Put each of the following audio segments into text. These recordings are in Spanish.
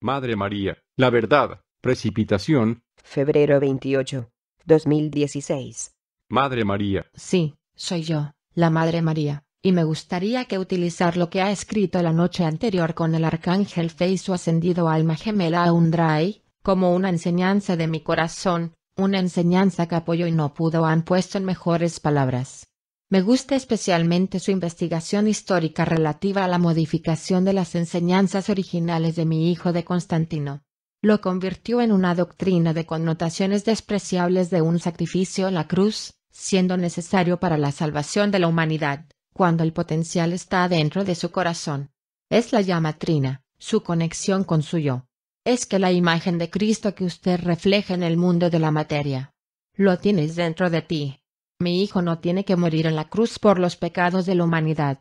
Madre María, la verdad, precipitación. Febrero 28, 2016. Madre María. Sí, soy yo, la Madre María, y me gustaría que utilizar lo que ha escrito la noche anterior con el arcángel Fe y su ascendido alma gemela Undray, como una enseñanza de mi corazón, una enseñanza que apoyo y no pudo han puesto en mejores palabras. Me gusta especialmente su investigación histórica relativa a la modificación de las enseñanzas originales de mi hijo de Constantino. Lo convirtió en una doctrina de connotaciones despreciables de un sacrificio la cruz, siendo necesario para la salvación de la humanidad, cuando el potencial está dentro de su corazón. Es la llama trina, su conexión con su yo. Es que la imagen de Cristo que usted refleja en el mundo de la materia. Lo tienes dentro de ti mi Hijo no tiene que morir en la cruz por los pecados de la humanidad.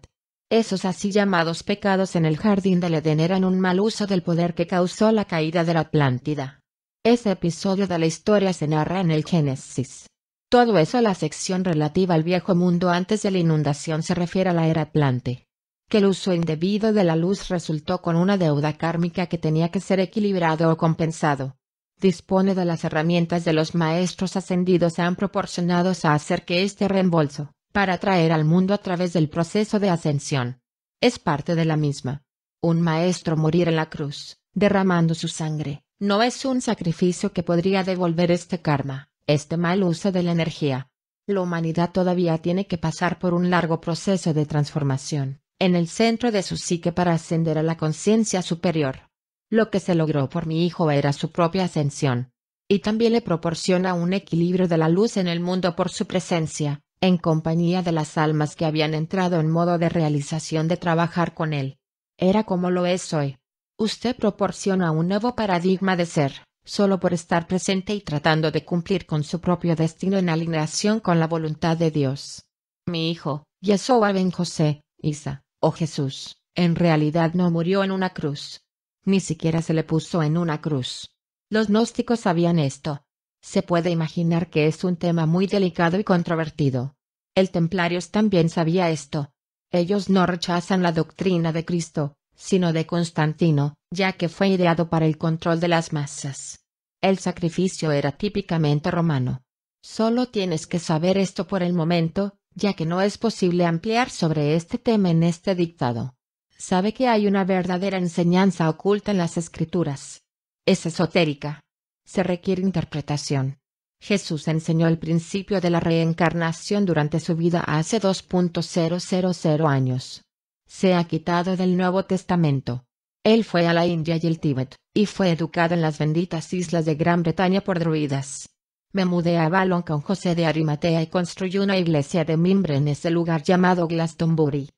Esos así llamados pecados en el jardín del Edén eran un mal uso del poder que causó la caída de la Atlántida. Ese episodio de la historia se narra en el Génesis. Todo eso la sección relativa al viejo mundo antes de la inundación se refiere a la era Atlante. Que el uso indebido de la luz resultó con una deuda kármica que tenía que ser equilibrado o compensado dispone de las herramientas de los maestros ascendidos han proporcionados a hacer que este reembolso, para traer al mundo a través del proceso de ascensión, es parte de la misma. Un maestro morir en la cruz, derramando su sangre, no es un sacrificio que podría devolver este karma, este mal uso de la energía. La humanidad todavía tiene que pasar por un largo proceso de transformación, en el centro de su psique para ascender a la conciencia superior. Lo que se logró por mi hijo era su propia ascensión. Y también le proporciona un equilibrio de la luz en el mundo por su presencia, en compañía de las almas que habían entrado en modo de realización de trabajar con él. Era como lo es hoy. Usted proporciona un nuevo paradigma de ser, solo por estar presente y tratando de cumplir con su propio destino en alineación con la voluntad de Dios. Mi hijo, Yeshua ben José, Isa, o Jesús, en realidad no murió en una cruz, ni siquiera se le puso en una cruz. Los gnósticos sabían esto. Se puede imaginar que es un tema muy delicado y controvertido. El templarios también sabía esto. Ellos no rechazan la doctrina de Cristo, sino de Constantino, ya que fue ideado para el control de las masas. El sacrificio era típicamente romano. Solo tienes que saber esto por el momento, ya que no es posible ampliar sobre este tema en este dictado sabe que hay una verdadera enseñanza oculta en las escrituras. Es esotérica. Se requiere interpretación. Jesús enseñó el principio de la reencarnación durante su vida hace 2.000 años. Se ha quitado del Nuevo Testamento. Él fue a la India y el Tíbet, y fue educado en las benditas islas de Gran Bretaña por druidas. Me mudé a Balon con José de Arimatea y construí una iglesia de mimbre en ese lugar llamado Glastonbury.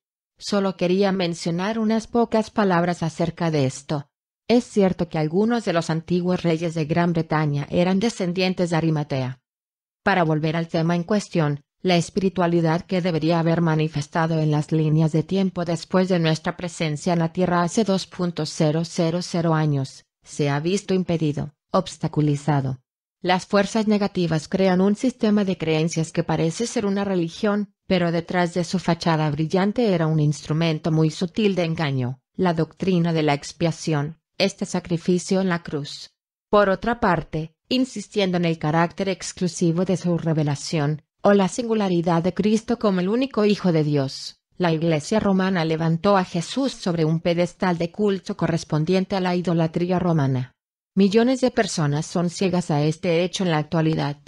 Solo quería mencionar unas pocas palabras acerca de esto. Es cierto que algunos de los antiguos reyes de Gran Bretaña eran descendientes de Arimatea. Para volver al tema en cuestión, la espiritualidad que debería haber manifestado en las líneas de tiempo después de nuestra presencia en la Tierra hace 2.000 años, se ha visto impedido, obstaculizado. Las fuerzas negativas crean un sistema de creencias que parece ser una religión, pero detrás de su fachada brillante era un instrumento muy sutil de engaño, la doctrina de la expiación, este sacrificio en la cruz. Por otra parte, insistiendo en el carácter exclusivo de su revelación, o la singularidad de Cristo como el único Hijo de Dios, la Iglesia romana levantó a Jesús sobre un pedestal de culto correspondiente a la idolatría romana. Millones de personas son ciegas a este hecho en la actualidad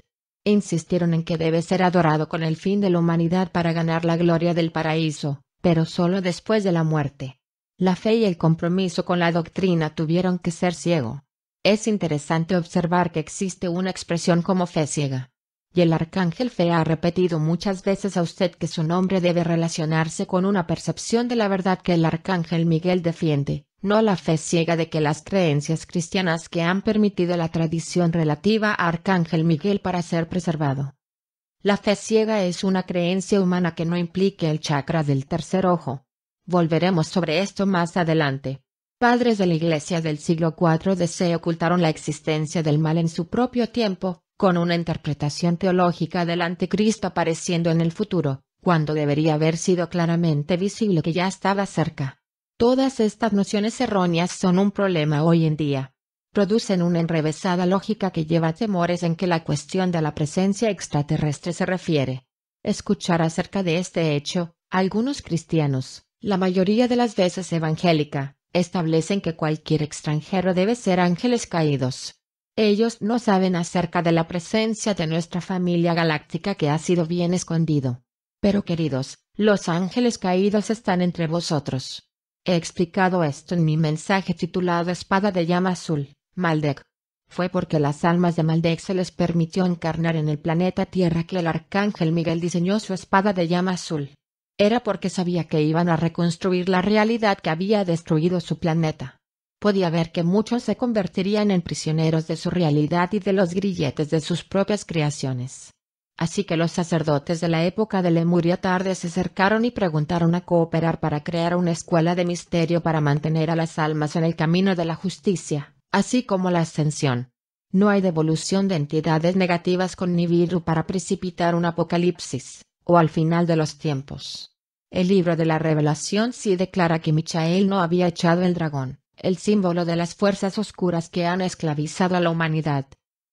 insistieron en que debe ser adorado con el fin de la humanidad para ganar la gloria del paraíso, pero solo después de la muerte. La fe y el compromiso con la doctrina tuvieron que ser ciego. Es interesante observar que existe una expresión como fe ciega. Y el arcángel Fe ha repetido muchas veces a usted que su nombre debe relacionarse con una percepción de la verdad que el arcángel Miguel defiende, no la fe ciega de que las creencias cristianas que han permitido la tradición relativa a Arcángel Miguel para ser preservado. La fe ciega es una creencia humana que no implique el chakra del tercer ojo. Volveremos sobre esto más adelante. Padres de la Iglesia del siglo IV se ocultaron la existencia del mal en su propio tiempo, con una interpretación teológica del anticristo apareciendo en el futuro, cuando debería haber sido claramente visible que ya estaba cerca. Todas estas nociones erróneas son un problema hoy en día. Producen una enrevesada lógica que lleva temores en que la cuestión de la presencia extraterrestre se refiere. Escuchar acerca de este hecho, algunos cristianos, la mayoría de las veces evangélica, establecen que cualquier extranjero debe ser ángeles caídos. Ellos no saben acerca de la presencia de nuestra familia galáctica que ha sido bien escondido. Pero queridos, los ángeles caídos están entre vosotros He explicado esto en mi mensaje titulado Espada de Llama Azul, Maldek. Fue porque las almas de Maldek se les permitió encarnar en el planeta Tierra que el arcángel Miguel diseñó su espada de llama azul. Era porque sabía que iban a reconstruir la realidad que había destruido su planeta podía ver que muchos se convertirían en prisioneros de su realidad y de los grilletes de sus propias creaciones. Así que los sacerdotes de la época de Lemuria tarde se acercaron y preguntaron a cooperar para crear una escuela de misterio para mantener a las almas en el camino de la justicia, así como la ascensión. No hay devolución de entidades negativas con Nibiru para precipitar un apocalipsis, o al final de los tiempos. El libro de la revelación sí declara que Michael no había echado el dragón, el símbolo de las fuerzas oscuras que han esclavizado a la humanidad.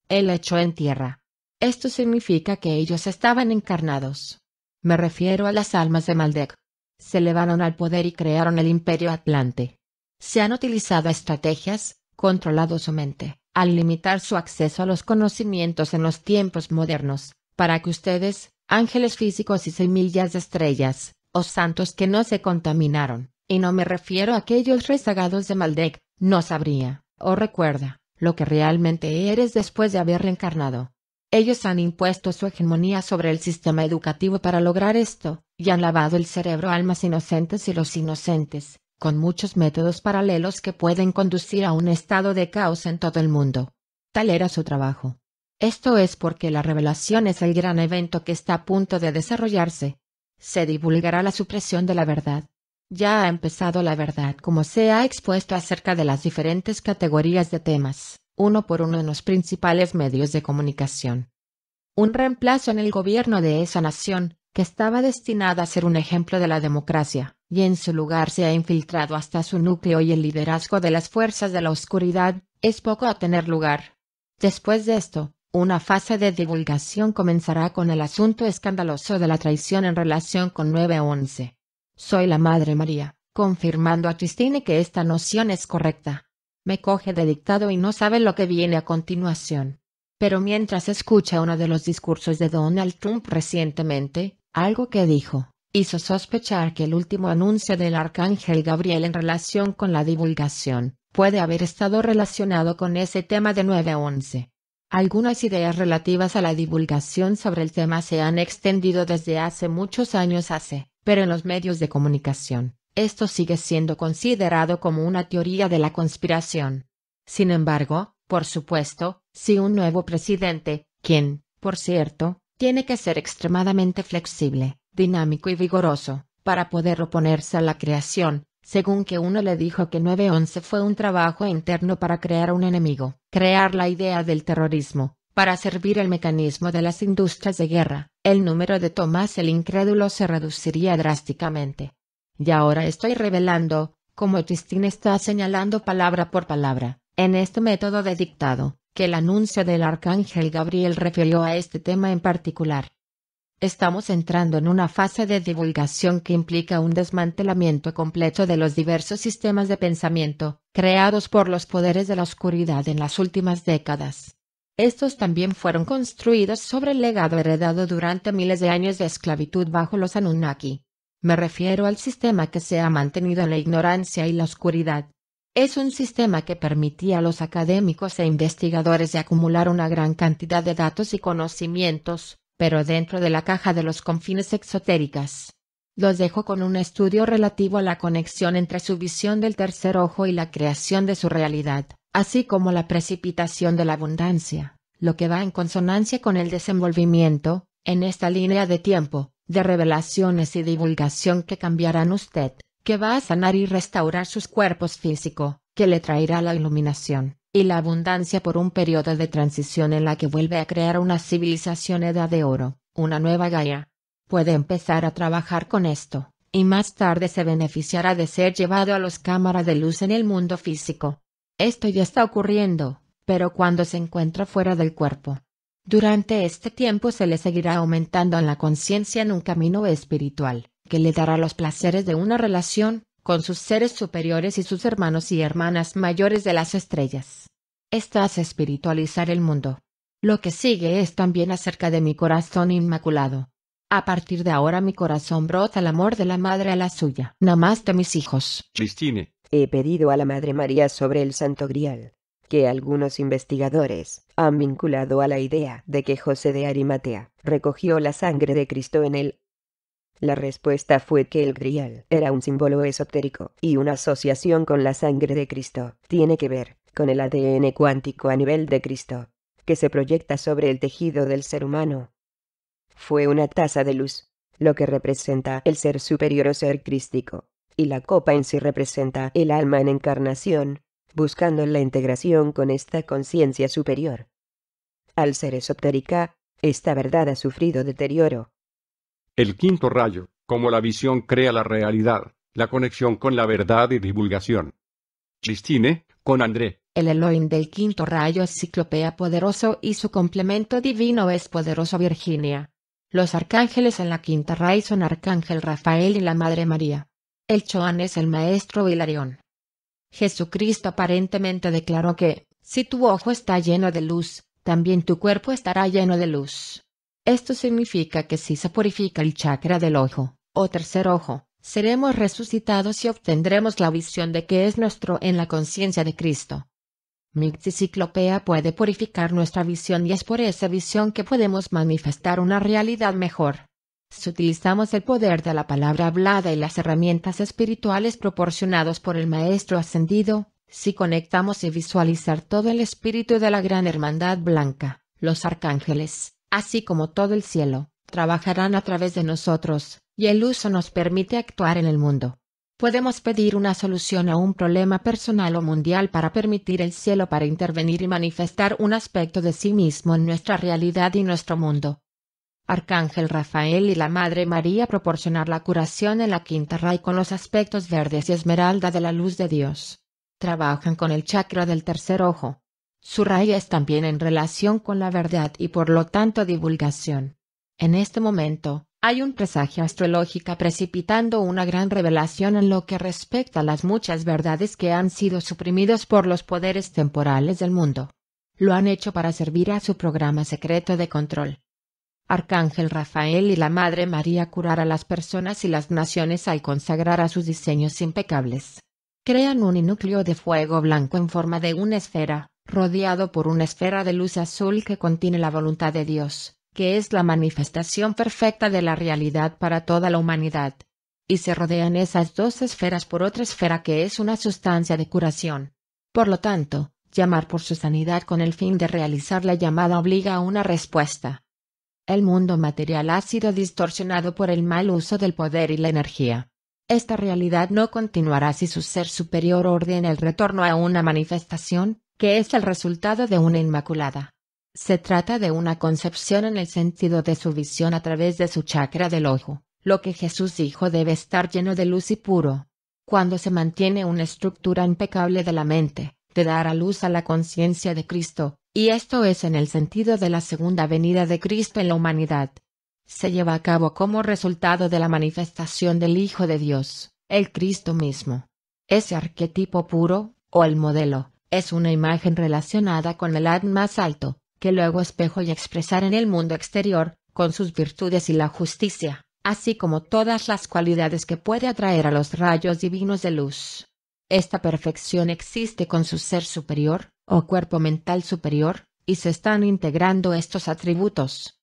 Él echó en tierra, esto significa que ellos estaban encarnados. Me refiero a las almas de Maldek. Se elevaron al poder y crearon el imperio Atlante. Se han utilizado estrategias, controlado su mente, al limitar su acceso a los conocimientos en los tiempos modernos, para que ustedes, ángeles físicos y semillas de estrellas, o santos que no se contaminaron, y no me refiero a aquellos rezagados de Maldek, no sabría, o recuerda, lo que realmente eres después de haber reencarnado. Ellos han impuesto su hegemonía sobre el sistema educativo para lograr esto, y han lavado el cerebro a almas inocentes y los inocentes, con muchos métodos paralelos que pueden conducir a un estado de caos en todo el mundo. Tal era su trabajo. Esto es porque la revelación es el gran evento que está a punto de desarrollarse. Se divulgará la supresión de la verdad. Ya ha empezado la verdad como se ha expuesto acerca de las diferentes categorías de temas uno por uno en los principales medios de comunicación. Un reemplazo en el gobierno de esa nación, que estaba destinada a ser un ejemplo de la democracia, y en su lugar se ha infiltrado hasta su núcleo y el liderazgo de las fuerzas de la oscuridad, es poco a tener lugar. Después de esto, una fase de divulgación comenzará con el asunto escandaloso de la traición en relación con 9-11. Soy la Madre María, confirmando a Christine que esta noción es correcta. Me coge de dictado y no sabe lo que viene a continuación. Pero mientras escucha uno de los discursos de Donald Trump recientemente, algo que dijo, hizo sospechar que el último anuncio del arcángel Gabriel en relación con la divulgación, puede haber estado relacionado con ese tema de 9 once. Algunas ideas relativas a la divulgación sobre el tema se han extendido desde hace muchos años hace, pero en los medios de comunicación, esto sigue siendo considerado como una teoría de la conspiración. Sin embargo, por supuesto, si un nuevo presidente, quien, por cierto, tiene que ser extremadamente flexible, dinámico y vigoroso, para poder oponerse a la creación, según que uno le dijo que 9-11 fue un trabajo interno para crear un enemigo, crear la idea del terrorismo, para servir el mecanismo de las industrias de guerra, el número de Tomás el Incrédulo se reduciría drásticamente. Y ahora estoy revelando, como Christine está señalando palabra por palabra, en este método de dictado, que el anuncio del arcángel Gabriel refirió a este tema en particular. Estamos entrando en una fase de divulgación que implica un desmantelamiento completo de los diversos sistemas de pensamiento, creados por los poderes de la oscuridad en las últimas décadas. Estos también fueron construidos sobre el legado heredado durante miles de años de esclavitud bajo los Anunnaki. Me refiero al sistema que se ha mantenido en la ignorancia y la oscuridad. Es un sistema que permitía a los académicos e investigadores de acumular una gran cantidad de datos y conocimientos, pero dentro de la caja de los confines exotéricas. Los dejo con un estudio relativo a la conexión entre su visión del tercer ojo y la creación de su realidad, así como la precipitación de la abundancia, lo que va en consonancia con el desenvolvimiento, en esta línea de tiempo, de revelaciones y divulgación que cambiarán usted, que va a sanar y restaurar sus cuerpos físico, que le traerá la iluminación y la abundancia por un periodo de transición en la que vuelve a crear una civilización edad de oro, una nueva Gaia. Puede empezar a trabajar con esto, y más tarde se beneficiará de ser llevado a los cámaras de luz en el mundo físico. Esto ya está ocurriendo, pero cuando se encuentra fuera del cuerpo, durante este tiempo se le seguirá aumentando en la conciencia en un camino espiritual, que le dará los placeres de una relación, con sus seres superiores y sus hermanos y hermanas mayores de las estrellas. Esto hace espiritualizar el mundo. Lo que sigue es también acerca de mi corazón inmaculado. A partir de ahora mi corazón brota el amor de la madre a la suya. más de mis hijos. Christine. He pedido a la Madre María sobre el Santo Grial, que algunos investigadores, han vinculado a la idea de que José de Arimatea recogió la sangre de Cristo en él. La respuesta fue que el grial era un símbolo esotérico y una asociación con la sangre de Cristo tiene que ver con el ADN cuántico a nivel de Cristo, que se proyecta sobre el tejido del ser humano. Fue una taza de luz, lo que representa el ser superior o ser crístico, y la copa en sí representa el alma en encarnación, buscando la integración con esta conciencia superior. Al ser esotérica, esta verdad ha sufrido deterioro. El quinto rayo, como la visión crea la realidad, la conexión con la verdad y divulgación. Christine, con André. El Elohim del quinto rayo es ciclopea poderoso y su complemento divino es poderoso Virginia. Los arcángeles en la quinta raíz son Arcángel Rafael y la Madre María. El Choan es el maestro Hilarión. Jesucristo aparentemente declaró que, si tu ojo está lleno de luz, también tu cuerpo estará lleno de luz. Esto significa que si se purifica el chakra del ojo, o tercer ojo, seremos resucitados y obtendremos la visión de que es nuestro en la conciencia de Cristo. Ciclopea puede purificar nuestra visión y es por esa visión que podemos manifestar una realidad mejor. Si utilizamos el poder de la palabra hablada y las herramientas espirituales proporcionados por el Maestro Ascendido, si conectamos y visualizar todo el espíritu de la gran hermandad blanca, los arcángeles, así como todo el cielo, trabajarán a través de nosotros, y el uso nos permite actuar en el mundo. Podemos pedir una solución a un problema personal o mundial para permitir el cielo para intervenir y manifestar un aspecto de sí mismo en nuestra realidad y nuestro mundo. Arcángel Rafael y la Madre María proporcionar la curación en la Quinta con los aspectos verdes y esmeralda de la luz de Dios. Trabajan con el chakra del tercer ojo. Su raya es también en relación con la verdad y por lo tanto divulgación. En este momento, hay un presagio astrológico precipitando una gran revelación en lo que respecta a las muchas verdades que han sido suprimidos por los poderes temporales del mundo. Lo han hecho para servir a su programa secreto de control. Arcángel Rafael y la Madre María curar a las personas y las naciones al consagrar a sus diseños impecables. Crean un núcleo de fuego blanco en forma de una esfera, rodeado por una esfera de luz azul que contiene la voluntad de Dios, que es la manifestación perfecta de la realidad para toda la humanidad. Y se rodean esas dos esferas por otra esfera que es una sustancia de curación. Por lo tanto, llamar por su sanidad con el fin de realizar la llamada obliga a una respuesta el mundo material ha sido distorsionado por el mal uso del poder y la energía. Esta realidad no continuará si su ser superior ordena el retorno a una manifestación, que es el resultado de una inmaculada. Se trata de una concepción en el sentido de su visión a través de su chakra del ojo, lo que Jesús dijo debe estar lleno de luz y puro. Cuando se mantiene una estructura impecable de la mente, de dar a luz a la conciencia de Cristo, y esto es en el sentido de la segunda venida de Cristo en la humanidad. Se lleva a cabo como resultado de la manifestación del Hijo de Dios, el Cristo mismo. Ese arquetipo puro, o el modelo, es una imagen relacionada con el ad más alto, que luego espejo y expresar en el mundo exterior, con sus virtudes y la justicia, así como todas las cualidades que puede atraer a los rayos divinos de luz. Esta perfección existe con su ser superior, o cuerpo mental superior, y se están integrando estos atributos.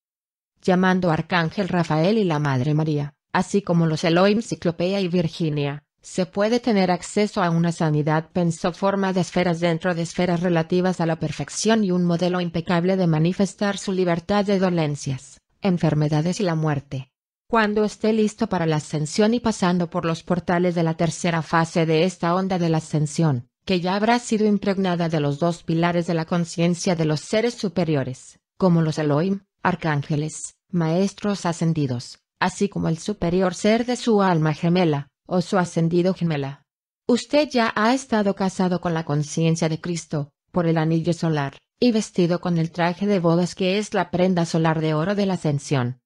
Llamando Arcángel Rafael y la Madre María, así como los Elohim Ciclopea y Virginia, se puede tener acceso a una sanidad pensó forma de esferas dentro de esferas relativas a la perfección y un modelo impecable de manifestar su libertad de dolencias, enfermedades y la muerte. Cuando esté listo para la ascensión y pasando por los portales de la tercera fase de esta onda de la ascensión, que ya habrá sido impregnada de los dos pilares de la conciencia de los seres superiores, como los Elohim, arcángeles, maestros ascendidos, así como el superior ser de su alma gemela, o su ascendido gemela. Usted ya ha estado casado con la conciencia de Cristo, por el anillo solar, y vestido con el traje de bodas que es la prenda solar de oro de la ascensión.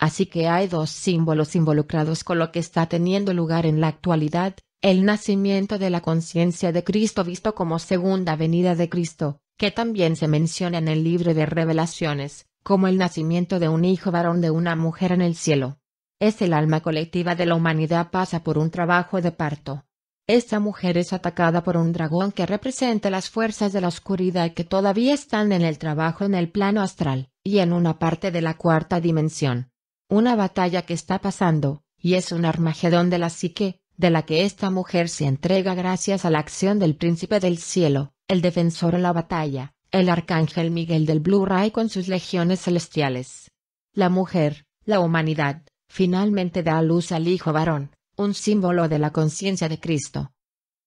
Así que hay dos símbolos involucrados con lo que está teniendo lugar en la actualidad, el nacimiento de la conciencia de Cristo visto como segunda venida de Cristo, que también se menciona en el libro de revelaciones, como el nacimiento de un hijo varón de una mujer en el cielo. Es el alma colectiva de la humanidad pasa por un trabajo de parto. Esta mujer es atacada por un dragón que representa las fuerzas de la oscuridad que todavía están en el trabajo en el plano astral, y en una parte de la cuarta dimensión. Una batalla que está pasando, y es un armagedón de la psique, de la que esta mujer se entrega gracias a la acción del príncipe del cielo, el defensor en la batalla, el arcángel Miguel del Blue ray con sus legiones celestiales. La mujer, la humanidad, finalmente da a luz al hijo varón, un símbolo de la conciencia de Cristo.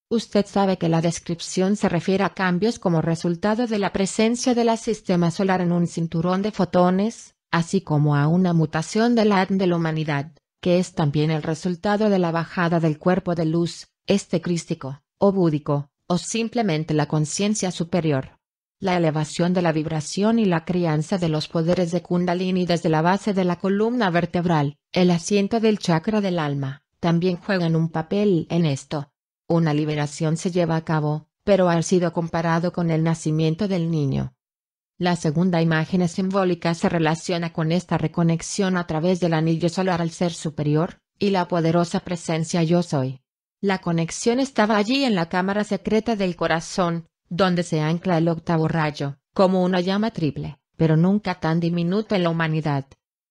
Usted sabe que la descripción se refiere a cambios como resultado de la presencia de la sistema solar en un cinturón de fotones, así como a una mutación del ADN de la humanidad que es también el resultado de la bajada del cuerpo de luz, este crístico, o búdico, o simplemente la conciencia superior. La elevación de la vibración y la crianza de los poderes de Kundalini desde la base de la columna vertebral, el asiento del chakra del alma, también juegan un papel en esto. Una liberación se lleva a cabo, pero ha sido comparado con el nacimiento del niño. La segunda imagen simbólica se relaciona con esta reconexión a través del anillo solar al ser superior, y la poderosa presencia yo soy. La conexión estaba allí en la cámara secreta del corazón, donde se ancla el octavo rayo, como una llama triple, pero nunca tan diminuta en la humanidad.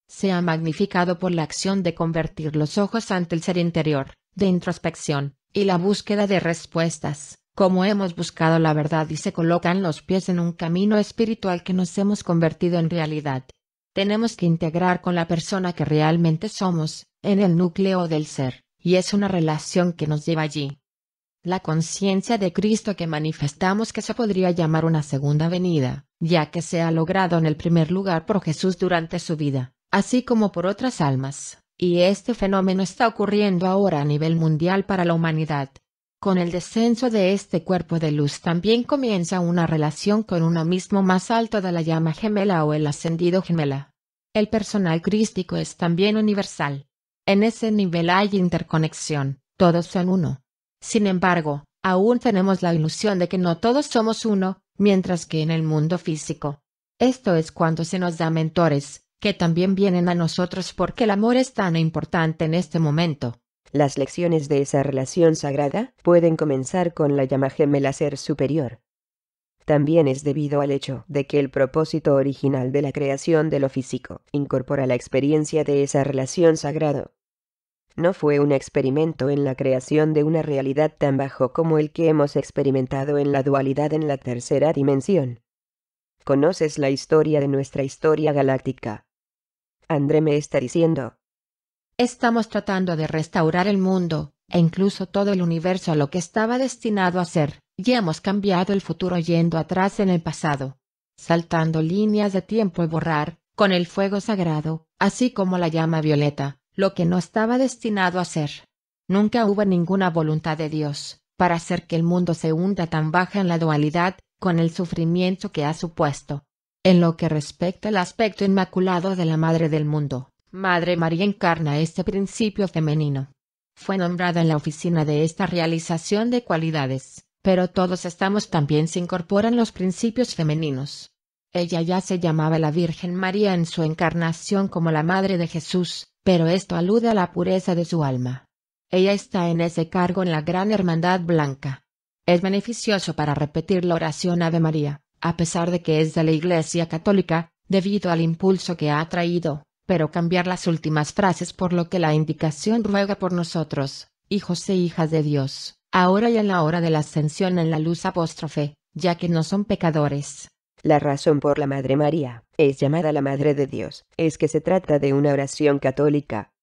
Se ha magnificado por la acción de convertir los ojos ante el ser interior, de introspección, y la búsqueda de respuestas como hemos buscado la verdad y se colocan los pies en un camino espiritual que nos hemos convertido en realidad. Tenemos que integrar con la persona que realmente somos, en el núcleo del ser, y es una relación que nos lleva allí. La conciencia de Cristo que manifestamos que se podría llamar una segunda venida, ya que se ha logrado en el primer lugar por Jesús durante su vida, así como por otras almas, y este fenómeno está ocurriendo ahora a nivel mundial para la humanidad. Con el descenso de este cuerpo de luz también comienza una relación con uno mismo más alto de la llama gemela o el ascendido gemela. El personal crístico es también universal. En ese nivel hay interconexión, todos son uno. Sin embargo, aún tenemos la ilusión de que no todos somos uno, mientras que en el mundo físico. Esto es cuando se nos da mentores, que también vienen a nosotros porque el amor es tan importante en este momento. Las lecciones de esa relación sagrada pueden comenzar con la llama gemela ser superior. También es debido al hecho de que el propósito original de la creación de lo físico incorpora la experiencia de esa relación sagrado. No fue un experimento en la creación de una realidad tan bajo como el que hemos experimentado en la dualidad en la tercera dimensión. Conoces la historia de nuestra historia galáctica. André me está diciendo, Estamos tratando de restaurar el mundo, e incluso todo el universo a lo que estaba destinado a ser, y hemos cambiado el futuro yendo atrás en el pasado, saltando líneas de tiempo y borrar, con el fuego sagrado, así como la llama violeta, lo que no estaba destinado a ser. Nunca hubo ninguna voluntad de Dios, para hacer que el mundo se hunda tan baja en la dualidad, con el sufrimiento que ha supuesto. En lo que respecta al aspecto inmaculado de la Madre del Mundo, Madre María encarna este principio femenino. Fue nombrada en la oficina de esta realización de cualidades, pero todos estamos también se incorporan los principios femeninos. Ella ya se llamaba la Virgen María en su encarnación como la Madre de Jesús, pero esto alude a la pureza de su alma. Ella está en ese cargo en la Gran Hermandad Blanca. Es beneficioso para repetir la oración Ave María, a pesar de que es de la Iglesia Católica, debido al impulso que ha traído pero cambiar las últimas frases por lo que la indicación ruega por nosotros, hijos e hijas de Dios, ahora y en la hora de la ascensión en la luz apóstrofe, ya que no son pecadores. La razón por la Madre María, es llamada la Madre de Dios, es que se trata de una oración católica.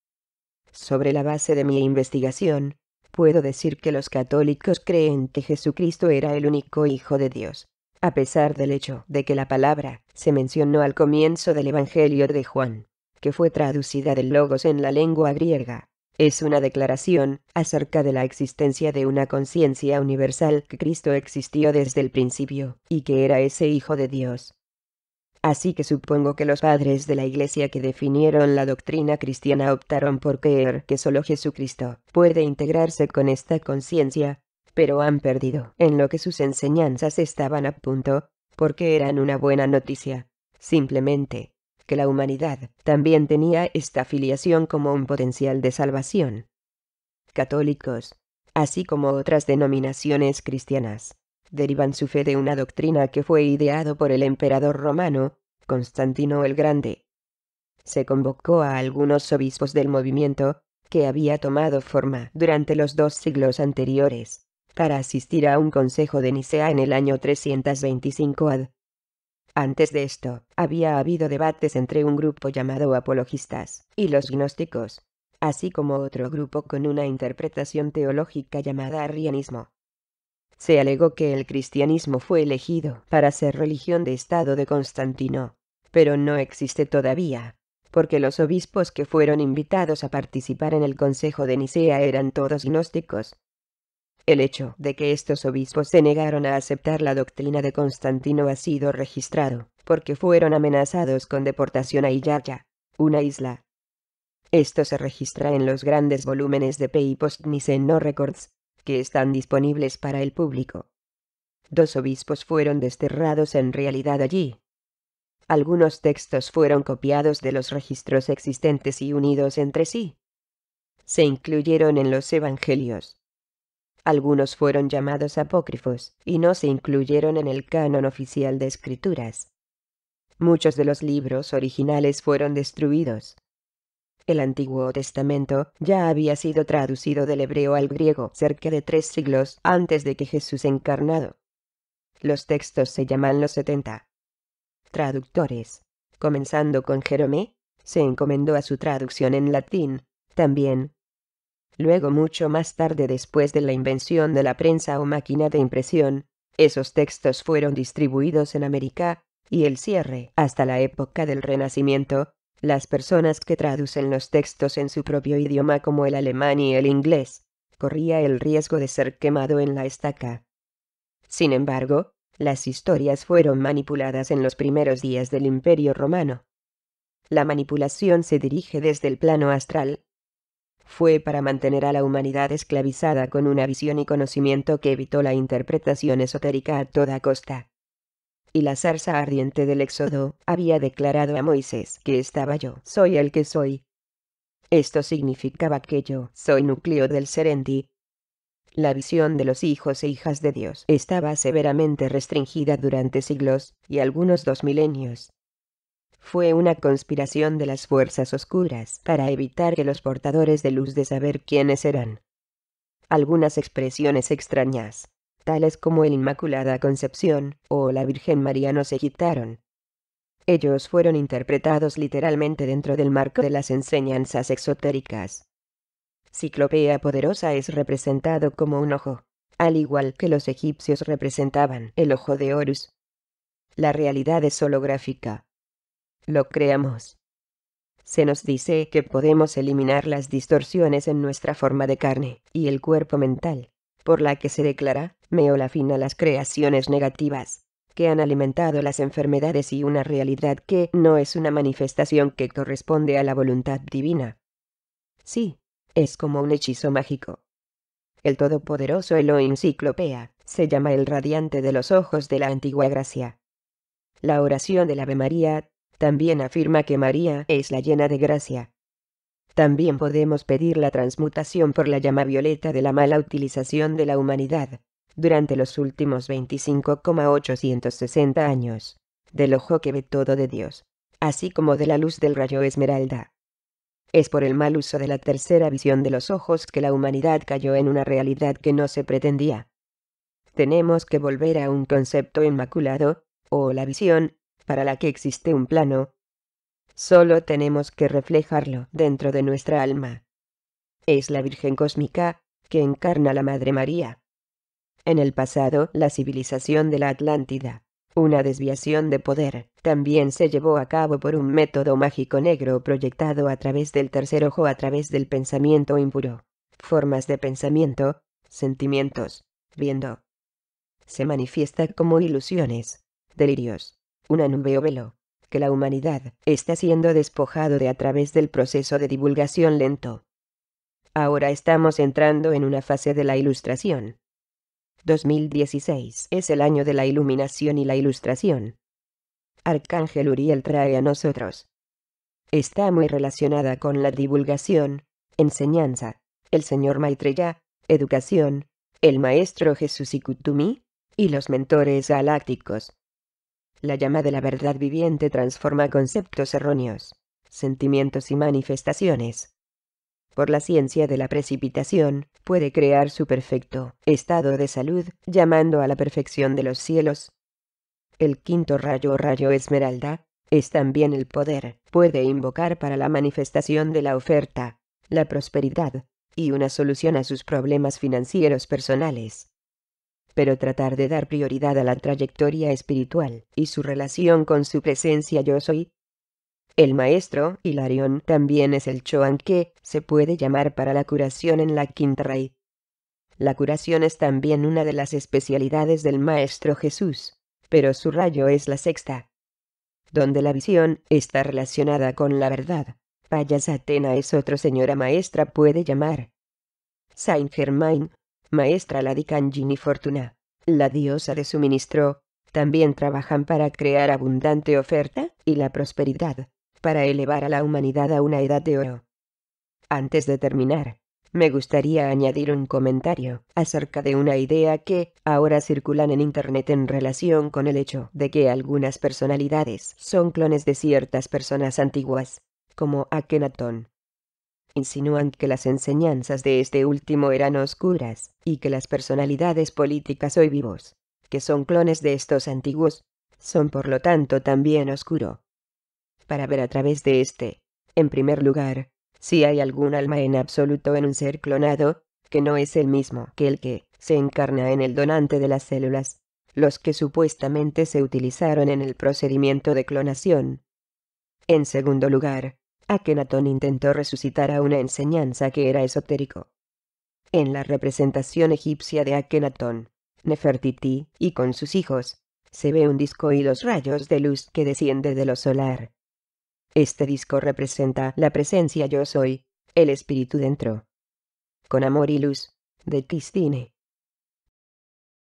Sobre la base de mi investigación, puedo decir que los católicos creen que Jesucristo era el único Hijo de Dios, a pesar del hecho de que la palabra se mencionó al comienzo del Evangelio de Juan que fue traducida del logos en la lengua griega. Es una declaración acerca de la existencia de una conciencia universal que Cristo existió desde el principio, y que era ese Hijo de Dios. Así que supongo que los padres de la Iglesia que definieron la doctrina cristiana optaron por creer que solo Jesucristo puede integrarse con esta conciencia, pero han perdido en lo que sus enseñanzas estaban a punto, porque eran una buena noticia. Simplemente, que la humanidad también tenía esta filiación como un potencial de salvación. Católicos, así como otras denominaciones cristianas, derivan su fe de una doctrina que fue ideado por el emperador romano, Constantino el Grande. Se convocó a algunos obispos del movimiento, que había tomado forma durante los dos siglos anteriores, para asistir a un consejo de Nicea en el año 325 AD, antes de esto, había habido debates entre un grupo llamado apologistas y los gnósticos, así como otro grupo con una interpretación teológica llamada arrianismo. Se alegó que el cristianismo fue elegido para ser religión de Estado de Constantino, pero no existe todavía, porque los obispos que fueron invitados a participar en el Consejo de Nicea eran todos gnósticos, el hecho de que estos obispos se negaron a aceptar la doctrina de Constantino ha sido registrado, porque fueron amenazados con deportación a Iyaya, una isla. Esto se registra en los grandes volúmenes de P.I. post No Records, que están disponibles para el público. Dos obispos fueron desterrados en realidad allí. Algunos textos fueron copiados de los registros existentes y unidos entre sí. Se incluyeron en los evangelios. Algunos fueron llamados apócrifos y no se incluyeron en el canon oficial de escrituras. Muchos de los libros originales fueron destruidos. El Antiguo Testamento ya había sido traducido del hebreo al griego cerca de tres siglos antes de que Jesús encarnado. Los textos se llaman los setenta. Traductores. Comenzando con Jeromé, se encomendó a su traducción en latín, también Luego, mucho más tarde después de la invención de la prensa o máquina de impresión, esos textos fueron distribuidos en América, y el cierre, hasta la época del Renacimiento, las personas que traducen los textos en su propio idioma como el alemán y el inglés, corría el riesgo de ser quemado en la estaca. Sin embargo, las historias fueron manipuladas en los primeros días del Imperio Romano. La manipulación se dirige desde el plano astral, fue para mantener a la humanidad esclavizada con una visión y conocimiento que evitó la interpretación esotérica a toda costa. Y la zarza ardiente del Éxodo había declarado a Moisés que estaba yo, soy el que soy. Esto significaba que yo soy núcleo del Serendi, la visión de los hijos e hijas de Dios estaba severamente restringida durante siglos, y algunos dos milenios, fue una conspiración de las fuerzas oscuras para evitar que los portadores de luz de saber quiénes eran. Algunas expresiones extrañas, tales como el Inmaculada Concepción o la Virgen María no se quitaron. Ellos fueron interpretados literalmente dentro del marco de las enseñanzas exotéricas. Ciclopea poderosa es representado como un ojo, al igual que los egipcios representaban el ojo de Horus. La realidad es holográfica, lo creamos. Se nos dice que podemos eliminar las distorsiones en nuestra forma de carne y el cuerpo mental, por la que se declara meola fina las creaciones negativas, que han alimentado las enfermedades y una realidad que no es una manifestación que corresponde a la voluntad divina. Sí, es como un hechizo mágico. El todopoderoso Elohim enciclopea se llama el radiante de los ojos de la antigua gracia. La oración del Ave María también afirma que María es la llena de gracia. También podemos pedir la transmutación por la llama violeta de la mala utilización de la humanidad, durante los últimos 25,860 años, del ojo que ve todo de Dios, así como de la luz del rayo esmeralda. Es por el mal uso de la tercera visión de los ojos que la humanidad cayó en una realidad que no se pretendía. Tenemos que volver a un concepto inmaculado, o la visión para la que existe un plano, solo tenemos que reflejarlo dentro de nuestra alma. Es la Virgen Cósmica que encarna la Madre María. En el pasado, la civilización de la Atlántida, una desviación de poder, también se llevó a cabo por un método mágico negro proyectado a través del tercer ojo a través del pensamiento impuro. Formas de pensamiento, sentimientos, viendo. Se manifiesta como ilusiones, delirios, una nube o velo, que la humanidad está siendo despojado de a través del proceso de divulgación lento. Ahora estamos entrando en una fase de la ilustración. 2016 es el año de la iluminación y la ilustración. Arcángel Uriel trae a nosotros. Está muy relacionada con la divulgación, enseñanza, el señor Maitreya, educación, el maestro Jesús y y los mentores galácticos. La llama de la verdad viviente transforma conceptos erróneos, sentimientos y manifestaciones. Por la ciencia de la precipitación, puede crear su perfecto estado de salud, llamando a la perfección de los cielos. El quinto rayo rayo esmeralda, es también el poder, puede invocar para la manifestación de la oferta, la prosperidad, y una solución a sus problemas financieros personales pero tratar de dar prioridad a la trayectoria espiritual y su relación con su presencia yo soy. El maestro, Hilarión, también es el Choan que se puede llamar para la curación en la Quinta Rey. La curación es también una de las especialidades del Maestro Jesús, pero su rayo es la sexta, donde la visión está relacionada con la verdad. Payas Atena es otro señora maestra puede llamar. Saint Germain, maestra dican Gini Fortuna, la diosa de suministro, también trabajan para crear abundante oferta y la prosperidad, para elevar a la humanidad a una edad de oro. Antes de terminar, me gustaría añadir un comentario acerca de una idea que ahora circulan en Internet en relación con el hecho de que algunas personalidades son clones de ciertas personas antiguas, como Akenatón insinúan que las enseñanzas de este último eran oscuras, y que las personalidades políticas hoy vivos, que son clones de estos antiguos, son por lo tanto también oscuro. Para ver a través de este, en primer lugar, si hay algún alma en absoluto en un ser clonado, que no es el mismo que el que se encarna en el donante de las células, los que supuestamente se utilizaron en el procedimiento de clonación. En segundo lugar, Akenatón intentó resucitar a una enseñanza que era esotérico. En la representación egipcia de Akenatón, Nefertiti, y con sus hijos, se ve un disco y dos rayos de luz que desciende de lo solar. Este disco representa la presencia yo soy, el espíritu dentro. Con amor y luz, de Christine.